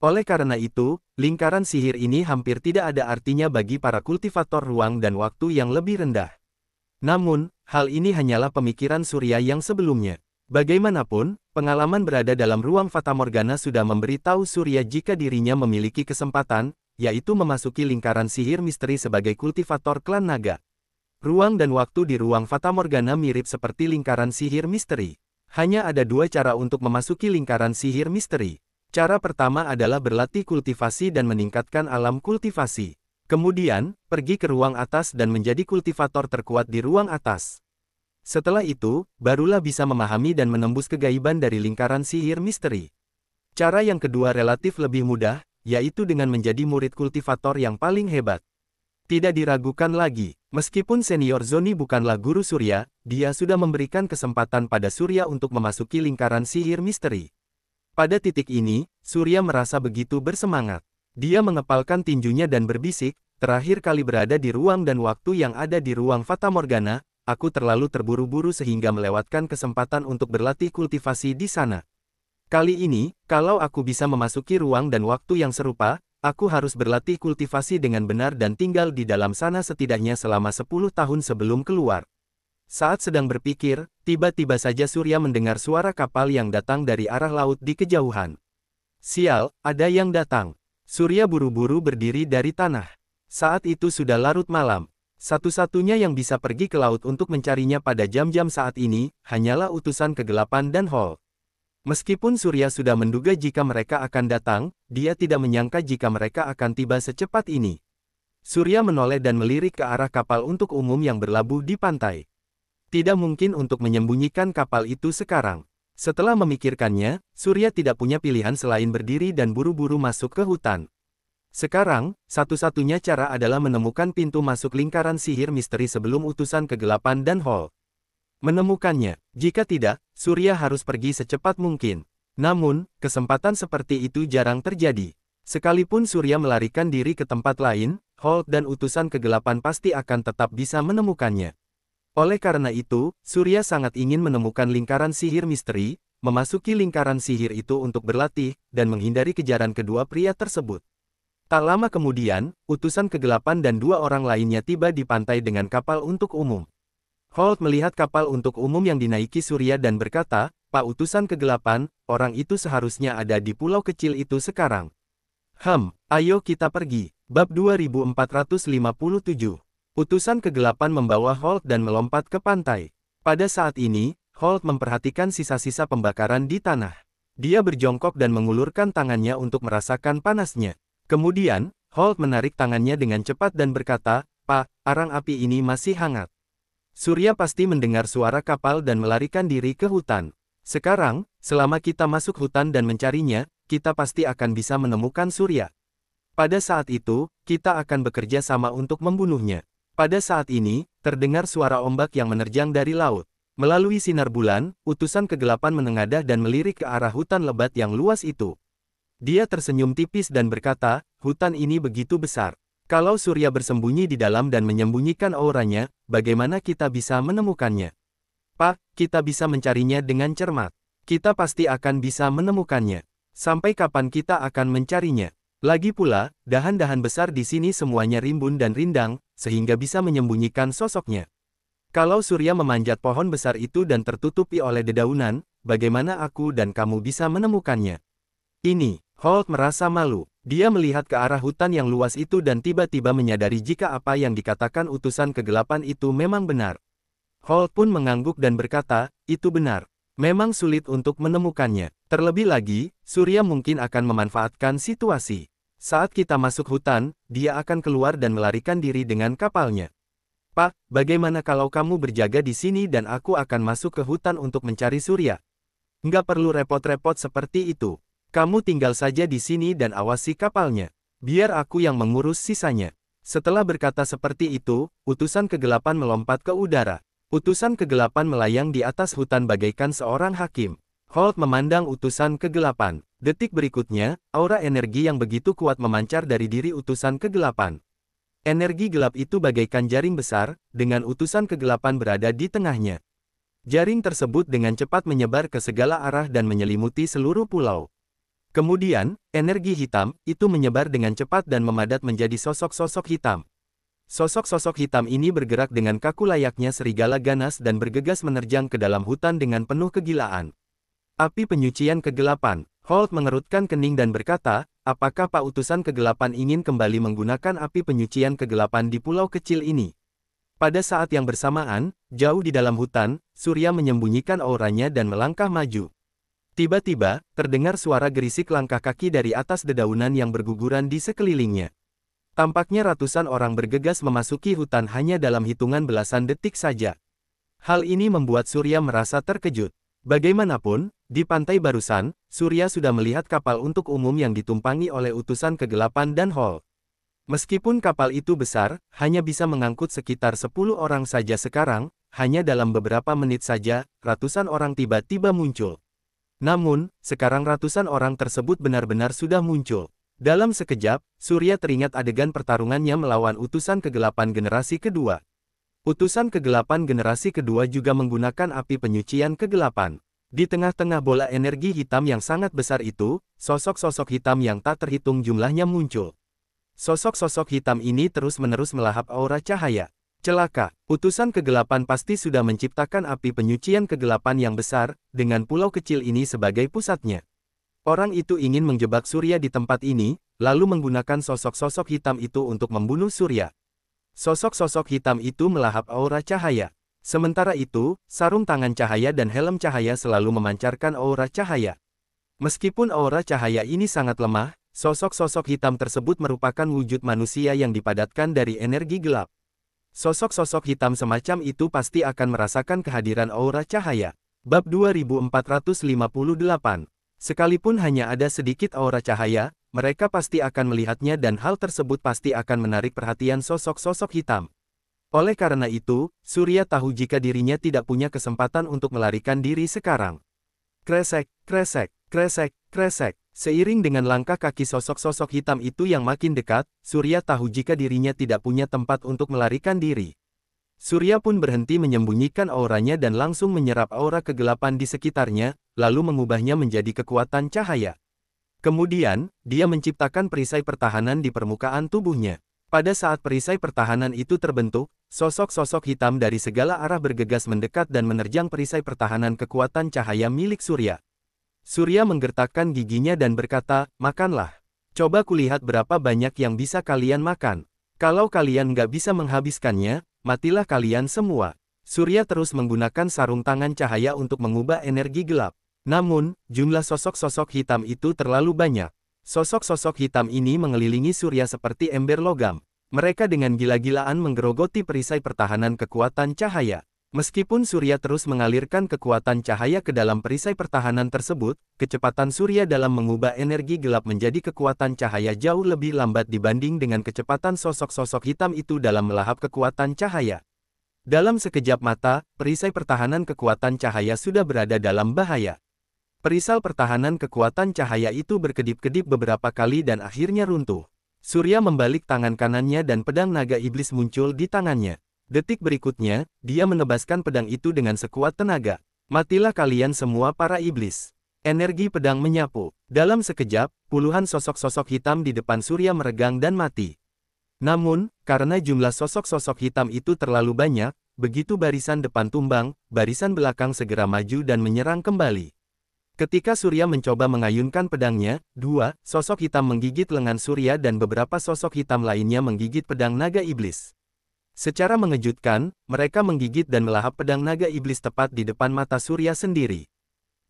Oleh karena itu, lingkaran sihir ini hampir tidak ada artinya bagi para kultivator ruang dan waktu yang lebih rendah. Namun, hal ini hanyalah pemikiran Surya yang sebelumnya. Bagaimanapun, pengalaman berada dalam ruang Fatamorgana sudah memberitahu Surya jika dirinya memiliki kesempatan yaitu memasuki lingkaran sihir misteri sebagai kultivator klan naga. Ruang dan waktu di ruang fata morgana mirip seperti lingkaran sihir misteri. Hanya ada dua cara untuk memasuki lingkaran sihir misteri. Cara pertama adalah berlatih kultivasi dan meningkatkan alam kultivasi. Kemudian, pergi ke ruang atas dan menjadi kultivator terkuat di ruang atas. Setelah itu, barulah bisa memahami dan menembus kegaiban dari lingkaran sihir misteri. Cara yang kedua relatif lebih mudah, yaitu dengan menjadi murid kultivator yang paling hebat. Tidak diragukan lagi, meskipun senior Zoni bukanlah guru Surya, dia sudah memberikan kesempatan pada Surya untuk memasuki lingkaran sihir misteri. Pada titik ini, Surya merasa begitu bersemangat. Dia mengepalkan tinjunya dan berbisik, terakhir kali berada di ruang dan waktu yang ada di ruang Fata Morgana, aku terlalu terburu-buru sehingga melewatkan kesempatan untuk berlatih kultivasi di sana. Kali ini, kalau aku bisa memasuki ruang dan waktu yang serupa, aku harus berlatih kultivasi dengan benar dan tinggal di dalam sana setidaknya selama 10 tahun sebelum keluar. Saat sedang berpikir, tiba-tiba saja Surya mendengar suara kapal yang datang dari arah laut di kejauhan. Sial, ada yang datang. Surya buru-buru berdiri dari tanah. Saat itu sudah larut malam. Satu-satunya yang bisa pergi ke laut untuk mencarinya pada jam-jam saat ini, hanyalah utusan kegelapan dan Hall. Meskipun Surya sudah menduga jika mereka akan datang, dia tidak menyangka jika mereka akan tiba secepat ini. Surya menoleh dan melirik ke arah kapal untuk umum yang berlabuh di pantai. Tidak mungkin untuk menyembunyikan kapal itu sekarang. Setelah memikirkannya, Surya tidak punya pilihan selain berdiri dan buru-buru masuk ke hutan. Sekarang, satu-satunya cara adalah menemukan pintu masuk lingkaran sihir misteri sebelum utusan kegelapan dan Hall menemukannya. Jika tidak, Surya harus pergi secepat mungkin. Namun, kesempatan seperti itu jarang terjadi. Sekalipun Surya melarikan diri ke tempat lain, Holt dan utusan kegelapan pasti akan tetap bisa menemukannya. Oleh karena itu, Surya sangat ingin menemukan lingkaran sihir misteri, memasuki lingkaran sihir itu untuk berlatih, dan menghindari kejaran kedua pria tersebut. Tak lama kemudian, utusan kegelapan dan dua orang lainnya tiba di pantai dengan kapal untuk umum. Holt melihat kapal untuk umum yang dinaiki Surya dan berkata, Pak utusan kegelapan, orang itu seharusnya ada di pulau kecil itu sekarang. Hem, ayo kita pergi. Bab 2457 Utusan kegelapan membawa Holt dan melompat ke pantai. Pada saat ini, Holt memperhatikan sisa-sisa pembakaran di tanah. Dia berjongkok dan mengulurkan tangannya untuk merasakan panasnya. Kemudian, Holt menarik tangannya dengan cepat dan berkata, Pak, arang api ini masih hangat. Surya pasti mendengar suara kapal dan melarikan diri ke hutan. Sekarang, selama kita masuk hutan dan mencarinya, kita pasti akan bisa menemukan Surya. Pada saat itu, kita akan bekerja sama untuk membunuhnya. Pada saat ini, terdengar suara ombak yang menerjang dari laut. Melalui sinar bulan, utusan kegelapan menengadah dan melirik ke arah hutan lebat yang luas itu. Dia tersenyum tipis dan berkata, hutan ini begitu besar. Kalau surya bersembunyi di dalam dan menyembunyikan auranya, bagaimana kita bisa menemukannya? Pak, kita bisa mencarinya dengan cermat. Kita pasti akan bisa menemukannya. Sampai kapan kita akan mencarinya? Lagi pula, dahan-dahan besar di sini semuanya rimbun dan rindang, sehingga bisa menyembunyikan sosoknya. Kalau surya memanjat pohon besar itu dan tertutupi oleh dedaunan, bagaimana aku dan kamu bisa menemukannya? Ini, Holt merasa malu. Dia melihat ke arah hutan yang luas itu dan tiba-tiba menyadari jika apa yang dikatakan utusan kegelapan itu memang benar. Hall pun mengangguk dan berkata, itu benar. Memang sulit untuk menemukannya. Terlebih lagi, Surya mungkin akan memanfaatkan situasi. Saat kita masuk hutan, dia akan keluar dan melarikan diri dengan kapalnya. Pak, bagaimana kalau kamu berjaga di sini dan aku akan masuk ke hutan untuk mencari Surya? Nggak perlu repot-repot seperti itu. Kamu tinggal saja di sini dan awasi kapalnya. Biar aku yang mengurus sisanya. Setelah berkata seperti itu, utusan kegelapan melompat ke udara. Utusan kegelapan melayang di atas hutan bagaikan seorang hakim. Holt memandang utusan kegelapan. Detik berikutnya, aura energi yang begitu kuat memancar dari diri utusan kegelapan. Energi gelap itu bagaikan jaring besar, dengan utusan kegelapan berada di tengahnya. Jaring tersebut dengan cepat menyebar ke segala arah dan menyelimuti seluruh pulau. Kemudian, energi hitam itu menyebar dengan cepat dan memadat menjadi sosok-sosok hitam. Sosok-sosok hitam ini bergerak dengan kaku layaknya serigala ganas dan bergegas menerjang ke dalam hutan dengan penuh kegilaan. Api penyucian kegelapan, Holt mengerutkan kening dan berkata, apakah Pak Utusan Kegelapan ingin kembali menggunakan api penyucian kegelapan di pulau kecil ini? Pada saat yang bersamaan, jauh di dalam hutan, Surya menyembunyikan auranya dan melangkah maju. Tiba-tiba, terdengar suara gerisik langkah kaki dari atas dedaunan yang berguguran di sekelilingnya. Tampaknya ratusan orang bergegas memasuki hutan hanya dalam hitungan belasan detik saja. Hal ini membuat Surya merasa terkejut. Bagaimanapun, di pantai barusan, Surya sudah melihat kapal untuk umum yang ditumpangi oleh utusan kegelapan dan Hall. Meskipun kapal itu besar, hanya bisa mengangkut sekitar 10 orang saja sekarang, hanya dalam beberapa menit saja, ratusan orang tiba-tiba muncul. Namun, sekarang ratusan orang tersebut benar-benar sudah muncul. Dalam sekejap, Surya teringat adegan pertarungannya melawan utusan kegelapan generasi kedua. Utusan kegelapan generasi kedua juga menggunakan api penyucian kegelapan. Di tengah-tengah bola energi hitam yang sangat besar itu, sosok-sosok hitam yang tak terhitung jumlahnya muncul. Sosok-sosok hitam ini terus-menerus melahap aura cahaya. Celaka, utusan kegelapan pasti sudah menciptakan api penyucian kegelapan yang besar, dengan pulau kecil ini sebagai pusatnya. Orang itu ingin menjebak Surya di tempat ini, lalu menggunakan sosok-sosok hitam itu untuk membunuh Surya. Sosok-sosok hitam itu melahap aura cahaya. Sementara itu, sarung tangan cahaya dan helm cahaya selalu memancarkan aura cahaya. Meskipun aura cahaya ini sangat lemah, sosok-sosok hitam tersebut merupakan wujud manusia yang dipadatkan dari energi gelap. Sosok-sosok hitam semacam itu pasti akan merasakan kehadiran aura cahaya. Bab 2458 Sekalipun hanya ada sedikit aura cahaya, mereka pasti akan melihatnya dan hal tersebut pasti akan menarik perhatian sosok-sosok hitam. Oleh karena itu, Surya tahu jika dirinya tidak punya kesempatan untuk melarikan diri sekarang. Kresek, kresek, kresek, kresek. Seiring dengan langkah kaki sosok-sosok hitam itu yang makin dekat, Surya tahu jika dirinya tidak punya tempat untuk melarikan diri. Surya pun berhenti menyembunyikan auranya dan langsung menyerap aura kegelapan di sekitarnya, lalu mengubahnya menjadi kekuatan cahaya. Kemudian, dia menciptakan perisai pertahanan di permukaan tubuhnya. Pada saat perisai pertahanan itu terbentuk, sosok-sosok hitam dari segala arah bergegas mendekat dan menerjang perisai pertahanan kekuatan cahaya milik Surya. Surya menggertakkan giginya dan berkata, makanlah. Coba kulihat berapa banyak yang bisa kalian makan. Kalau kalian nggak bisa menghabiskannya, matilah kalian semua. Surya terus menggunakan sarung tangan cahaya untuk mengubah energi gelap. Namun, jumlah sosok-sosok hitam itu terlalu banyak. Sosok-sosok hitam ini mengelilingi Surya seperti ember logam. Mereka dengan gila-gilaan menggerogoti perisai pertahanan kekuatan cahaya. Meskipun surya terus mengalirkan kekuatan cahaya ke dalam perisai pertahanan tersebut, kecepatan surya dalam mengubah energi gelap menjadi kekuatan cahaya jauh lebih lambat dibanding dengan kecepatan sosok-sosok hitam itu dalam melahap kekuatan cahaya. Dalam sekejap mata, perisai pertahanan kekuatan cahaya sudah berada dalam bahaya. Perisal pertahanan kekuatan cahaya itu berkedip-kedip beberapa kali dan akhirnya runtuh. Surya membalik tangan kanannya dan pedang naga iblis muncul di tangannya. Detik berikutnya, dia menebaskan pedang itu dengan sekuat tenaga. Matilah kalian semua para iblis. Energi pedang menyapu. Dalam sekejap, puluhan sosok-sosok hitam di depan surya meregang dan mati. Namun, karena jumlah sosok-sosok hitam itu terlalu banyak, begitu barisan depan tumbang, barisan belakang segera maju dan menyerang kembali. Ketika Surya mencoba mengayunkan pedangnya, dua sosok hitam menggigit lengan Surya dan beberapa sosok hitam lainnya menggigit pedang naga iblis. Secara mengejutkan, mereka menggigit dan melahap pedang naga iblis tepat di depan mata Surya sendiri.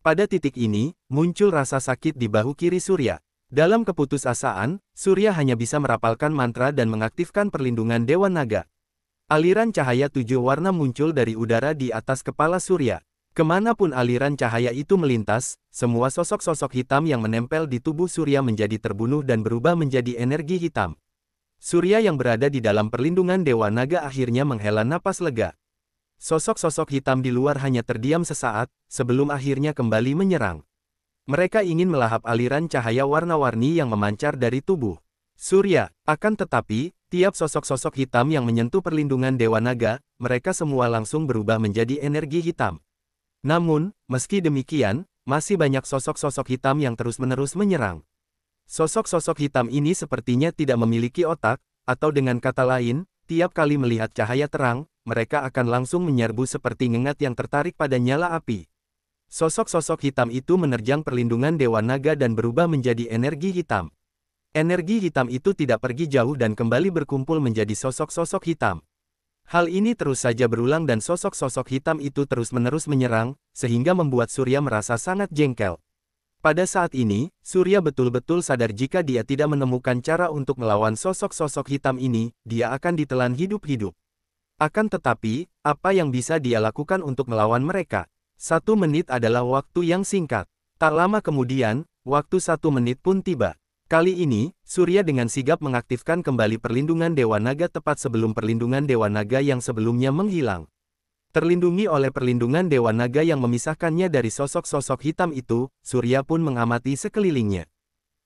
Pada titik ini, muncul rasa sakit di bahu kiri Surya. Dalam keputusasaan, Surya hanya bisa merapalkan mantra dan mengaktifkan perlindungan Dewan Naga. Aliran cahaya tujuh warna muncul dari udara di atas kepala Surya. Kemanapun aliran cahaya itu melintas, semua sosok-sosok hitam yang menempel di tubuh Surya menjadi terbunuh dan berubah menjadi energi hitam. Surya yang berada di dalam perlindungan Dewa Naga akhirnya menghela napas lega. Sosok-sosok hitam di luar hanya terdiam sesaat, sebelum akhirnya kembali menyerang. Mereka ingin melahap aliran cahaya warna-warni yang memancar dari tubuh. Surya, akan tetapi, tiap sosok-sosok hitam yang menyentuh perlindungan Dewa Naga, mereka semua langsung berubah menjadi energi hitam. Namun, meski demikian, masih banyak sosok-sosok hitam yang terus-menerus menyerang. Sosok-sosok hitam ini sepertinya tidak memiliki otak, atau dengan kata lain, tiap kali melihat cahaya terang, mereka akan langsung menyerbu seperti ngengat yang tertarik pada nyala api. Sosok-sosok hitam itu menerjang perlindungan Dewa Naga dan berubah menjadi energi hitam. Energi hitam itu tidak pergi jauh dan kembali berkumpul menjadi sosok-sosok hitam. Hal ini terus saja berulang dan sosok-sosok hitam itu terus-menerus menyerang, sehingga membuat Surya merasa sangat jengkel. Pada saat ini, Surya betul-betul sadar jika dia tidak menemukan cara untuk melawan sosok-sosok hitam ini, dia akan ditelan hidup-hidup. Akan tetapi, apa yang bisa dia lakukan untuk melawan mereka? Satu menit adalah waktu yang singkat. Tak lama kemudian, waktu satu menit pun tiba. Kali ini, Surya dengan sigap mengaktifkan kembali perlindungan Dewa Naga tepat sebelum perlindungan Dewa Naga yang sebelumnya menghilang. Terlindungi oleh perlindungan Dewa Naga yang memisahkannya dari sosok-sosok hitam itu, Surya pun mengamati sekelilingnya.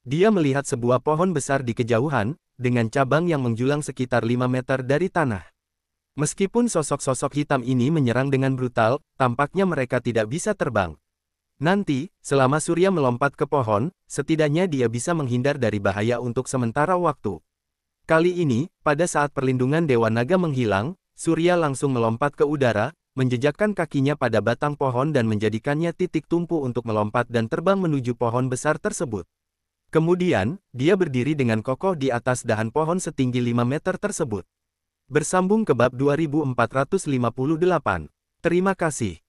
Dia melihat sebuah pohon besar di kejauhan, dengan cabang yang menjulang sekitar 5 meter dari tanah. Meskipun sosok-sosok hitam ini menyerang dengan brutal, tampaknya mereka tidak bisa terbang. Nanti, selama Surya melompat ke pohon, setidaknya dia bisa menghindar dari bahaya untuk sementara waktu. Kali ini, pada saat perlindungan Dewa Naga menghilang, Surya langsung melompat ke udara, menjejakkan kakinya pada batang pohon dan menjadikannya titik tumpu untuk melompat dan terbang menuju pohon besar tersebut. Kemudian, dia berdiri dengan kokoh di atas dahan pohon setinggi 5 meter tersebut. Bersambung ke bab 2458. Terima kasih.